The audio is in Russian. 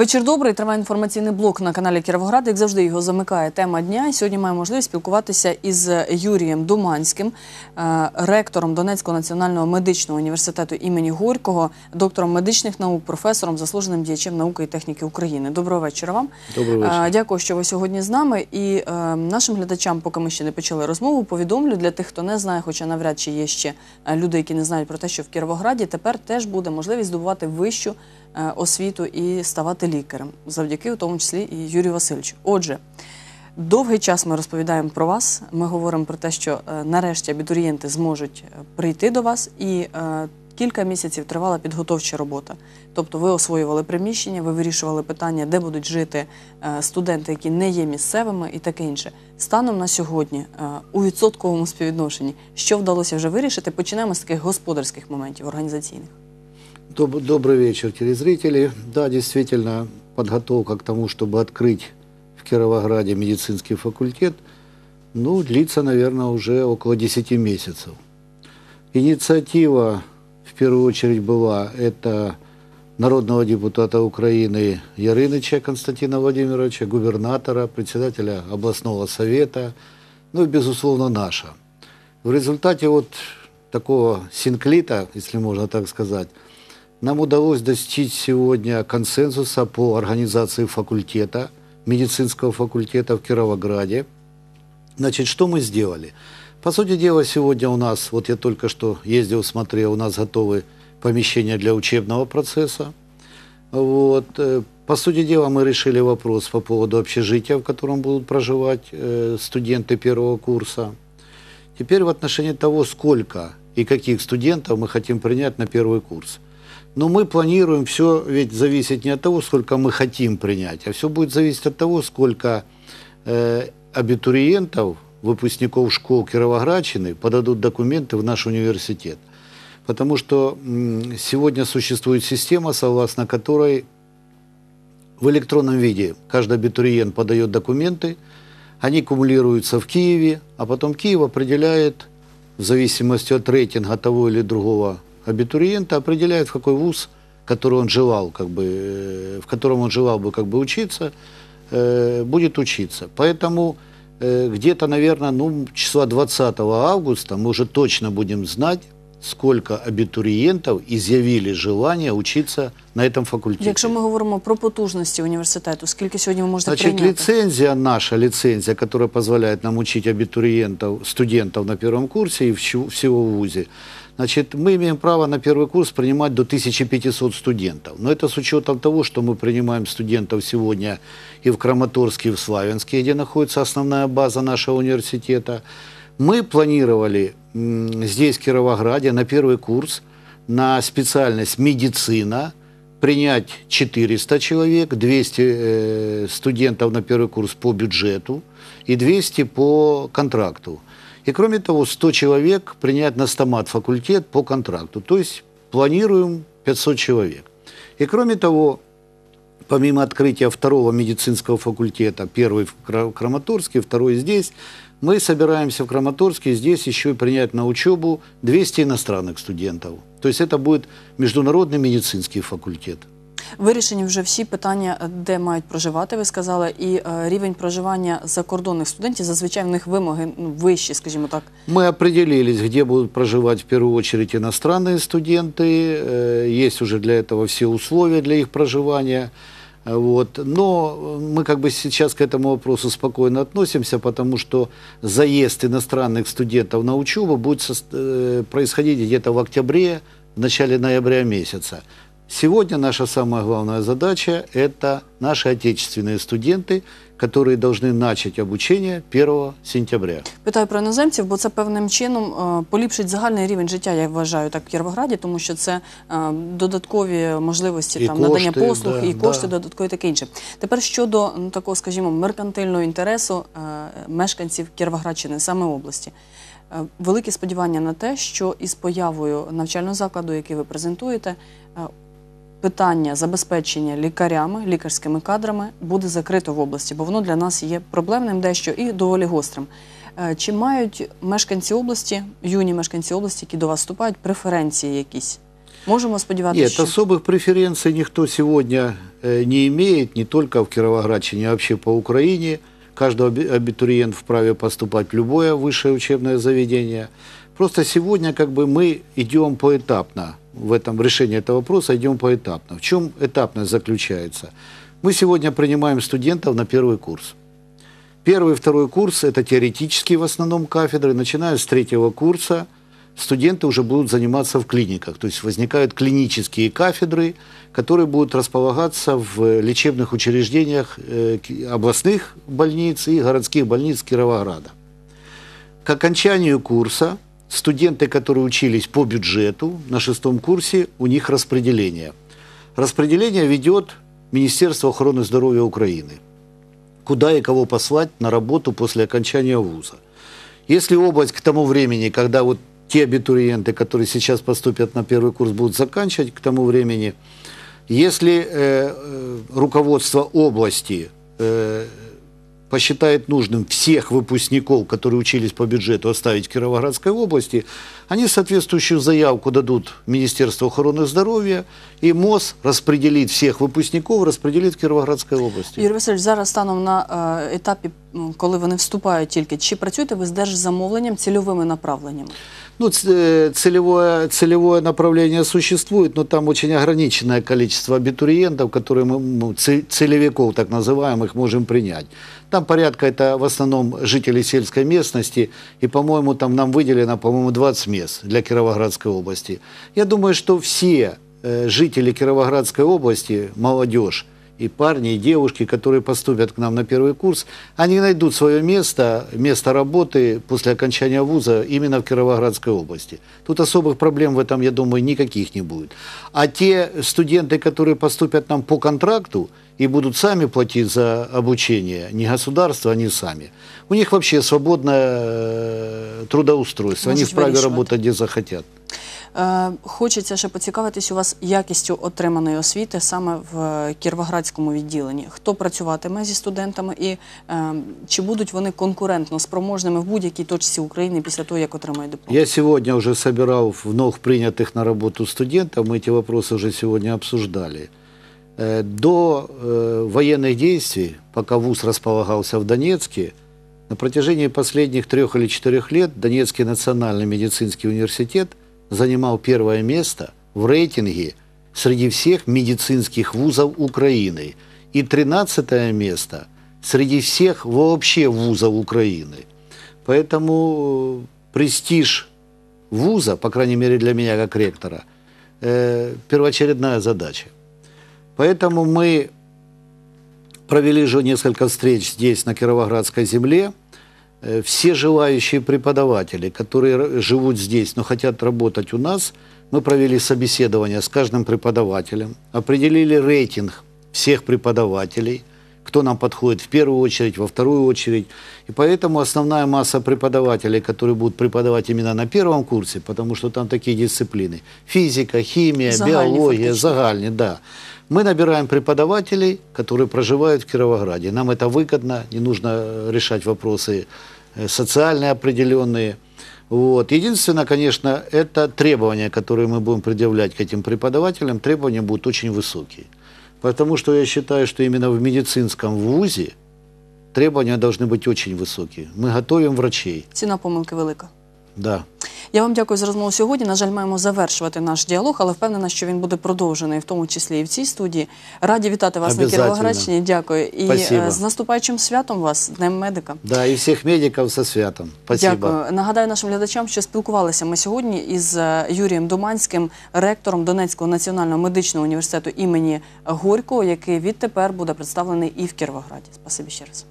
Вечір добрий. Триває інформаційний блок на каналі Кіровоград. Як завжди, його замикає тема дня. сьогодні маємо можливість спілкуватися із Юрієм Думанським, е, ректором Донецького національного медичного університету імені Горького, доктором медичних наук, професором, заслуженим діячем науки і техніки України. Доброго вечора вам. Доброго е, вечора. Дякую, що ви сьогодні з нами. І е, нашим глядачам, поки ми ще не почали розмову, повідомлю для тих, хто не знає, хоча навряд чи є ще люди, які не знають про те, що в Кіровограді тепер теж буде можливість здобувати вищу. Е, освіту і ставати лікарем, завдяки у тому числі і Юрію Васильовичу. Отже, довгий час ми розповідаємо про вас. Ми говоримо про те, що е, нарешті абітурієнти зможуть е, прийти до вас і. Кілька місяців тривала підготовча робота, тобто ви освоювали приміщення, ви вирішували питання, де будуть жити студенти, які не є місцевими, і таке інше. Станом на сьогодні у відсотковому співвідношенні, що вдалося вже вирішити, починаємо з таких господарських моментів організаційних. Доб добрый вечер, телезрители. Да, действительно, подготовка к тому, чтобы открыть в Кировограде медицинский факультет, ну, длится, наверное, уже около 10 месяцев. Инициатива, в первую очередь, была это народного депутата Украины Ярыныча Константина Владимировича, губернатора, председателя областного совета, ну безусловно, наша. В результате вот такого синклита, если можно так сказать, нам удалось достичь сегодня консенсуса по организации факультета, медицинского факультета в Кировограде. Значит, что мы сделали? По сути дела, сегодня у нас, вот я только что ездил, смотрел, у нас готовы помещения для учебного процесса. Вот. Э, по сути дела, мы решили вопрос по поводу общежития, в котором будут проживать э, студенты первого курса. Теперь в отношении того, сколько и каких студентов мы хотим принять на первый курс. Но мы планируем все, ведь зависит не от того, сколько мы хотим принять, а все будет зависеть от того, сколько э, абитуриентов, выпускников школ Кировоградщины подадут документы в наш университет. Потому что м, сегодня существует система, согласно которой в электронном виде каждый абитуриент подает документы, они кумулируются в Киеве, а потом Киев определяет в зависимости от рейтинга того или другого абитуриента определяет, в какой вуз, который он желал, как бы, э, в котором он желал бы как бы учиться, э, будет учиться. Поэтому э, где-то, наверное, ну, числа 20 августа мы уже точно будем знать, сколько абитуриентов изъявили желание учиться на этом факультеті. Якщо ми говоримо про потужності університету, сколько сегодня ви можете принять? Значит, лицензия наша лицензия, которая позволяет нам учить абитуриентов, студентов на первом курсе и всього в вузі, Значит, мы имеем право на первый курс принимать до 1500 студентов. Но это с учетом того, что мы принимаем студентов сегодня и в Краматорске, и в Славянске, где находится основная база нашего университета. Мы планировали здесь, в Кировограде, на первый курс на специальность медицина принять 400 человек, 200 э, студентов на первый курс по бюджету и 200 по контракту. И кроме того, 100 человек принять на стомат факультет по контракту. То есть планируем 500 человек. И кроме того, помимо открытия второго медицинского факультета, первый в Краматорске, второй здесь, мы собираемся в Краматорске здесь еще и принять на учебу 200 иностранных студентов. То есть это будет международный медицинский факультет. Вирішені вже всі питання, де мають проживати, ви сказали, і е, рівень проживання закордонних студентів, зазвичай в них вимоги ну, скажем так. Мы определились, где будут проживать в первую очередь иностранные студенты. Есть уже для этого все условия для их проживания. Вот. Но мы как бы сейчас к этому вопросу спокойно относимся, потому что заезд иностранных студентов на учебу будет э, происходить где-то в октябре, в начале ноября месяца. Сегодня наша самая главная задача – это наши отечественные студенты, которые должны начать обучение 1 сентября. Питаю про іноземців, бо це певним чином е, поліпшить загальний рівень життя, я вважаю, так в Кіровограді, тому що це е, додаткові можливості там надання послуг да, і кошти да. додаткові таке інше. Тепер щодо ну, такого, скажімо, меркантильного інтересу е, мешканців Кіровоградщини, саме області. Е, великі сподівання на те, що із появою навчального закладу, який ви презентуєте, питання забезпечення лікарями, лікарськими кадрами буде закрито в області, бо воно для нас є проблемним дещо і доволі гострим. Е, чи мають мешканці області, юні мешканці області, які до вас вступають, преференції якісь? Можемо сподіватися. Нет, що... особых преференций ніхто сьогодні э, не имеет, не тільки в Кировоградщине, а вообще по Україні. Каждый абітурієнт вправі поступати в любое высшее учебное заведение. Просто сьогодні, как бы мы идем поэтапно. в этом решении этого вопроса идем поэтапно. В чем этапность заключается? Мы сегодня принимаем студентов на первый курс. Первый и второй курс – это теоретические в основном кафедры. Начиная с третьего курса студенты уже будут заниматься в клиниках. То есть возникают клинические кафедры, которые будут располагаться в лечебных учреждениях э, областных больниц и городских больниц Кировограда. К окончанию курса – студенты, которые учились по бюджету на шестом курсе, у них распределение. Распределение ведет Министерство охраны здоровья Украины. Куда и кого послать на работу после окончания вуза. Если область к тому времени, когда вот те абитуриенты, которые сейчас поступят на первый курс, будут заканчивать к тому времени, если э, э руководство области э, посчитает нужным всех выпускников, которые учились по бюджету, оставить в Кировоградской области, они соответствующую заявку дадут Министерству охраны здоров'я, и МОЗ распределит всех выпускников, распределит в Кировоградской області. Юрій Васильович, зараз станом на е, етапі, коли вони вступають тільки, чи працюєте ви з держзамовленням цільовими направленнями? Ну, э, целевое, целевое направление существует, но там очень ограниченное количество абитуриентов, которые мы, целевиков, так называемых, можем принять. Там порядка, это в основном жители сельской местности, и, по-моему, там нам выделено, по-моему, 20 мест для Кировоградской области. Я думаю, что все э, жители Кировоградской области, молодежь, и парни, и девушки, которые поступят к нам на первый курс, они найдут свое место, место работы после окончания вуза именно в Кировоградской области. Тут особых проблем в этом, я думаю, никаких не будет. А те студенты, которые поступят нам по контракту, и будут сами платить за обучение, не государство, они сами. У них вообще свободное э, трудоустройство, Может, они вправе решат. работать где захотят. Е, хочеться ще поцікавитись у вас якістю отриманої освіти саме в е, Кіровоградському відділенні. Хто працюватиме зі студентами і е, чи будуть вони конкурентно спроможними в будь-якій точці України після того, як отримають диплом? Я сьогодні вже збирав вновь прийнятих на роботу студентів. Ми ці питання вже сьогодні обсуждали. Э, до э, воєнних действий, поки ВУЗ розполагався в Донецке, на протяжении последних трех или четырех лет Донецкий национальный медицинский университет занимал первое место в рейтинге среди всех медицинских вузов Украины и 13 место среди всех вообще вузов Украины. Поэтому э, престиж вуза, по крайней мере для меня как ректора, э, первоочередная задача. Поэтому мы провели же несколько встреч здесь, на Кировоградской земле – Э, все желающие преподаватели, которые живут здесь, но хотят работать у нас, мы провели собеседование с каждым преподавателем, определили рейтинг всех преподавателей – кто нам подходит в первую очередь, во вторую очередь. И поэтому основная масса преподавателей, которые будут преподавать именно на первом курсе, потому что там такие дисциплины, физика, химия, загальни, биология, фактически. да. Мы набираем преподавателей, которые проживают в Кировограде. Нам это выгодно, не нужно э, решать вопросы э, социальные определенные. Вот. Единственное, конечно, это требования, которые мы будем предъявлять к этим преподавателям, требования будут очень высокие. Потому что я считаю, что именно в медицинском вузе требования должны быть очень высокие. Мы готовим врачей. Ціна помилки велика. Да. Я вам дякую за розмову сьогодні. На жаль, маємо завершувати наш діалог, але впевнена, що він буде продовжений, в тому числі і в цій студії. Раді вітати вас на Кіровоградщині. Дякую. І е, Спасибо. з наступаючим святом вас, Днем медика. Да, і всіх медиків зі святом. Спасибо. Дякую. Нагадаю нашим глядачам, що спілкувалися ми сьогодні із е, Юрієм Думанським, ректором Донецького національного медичного університету імені Горького, який відтепер буде представлений і в Кіровограді. Спасибі ще раз.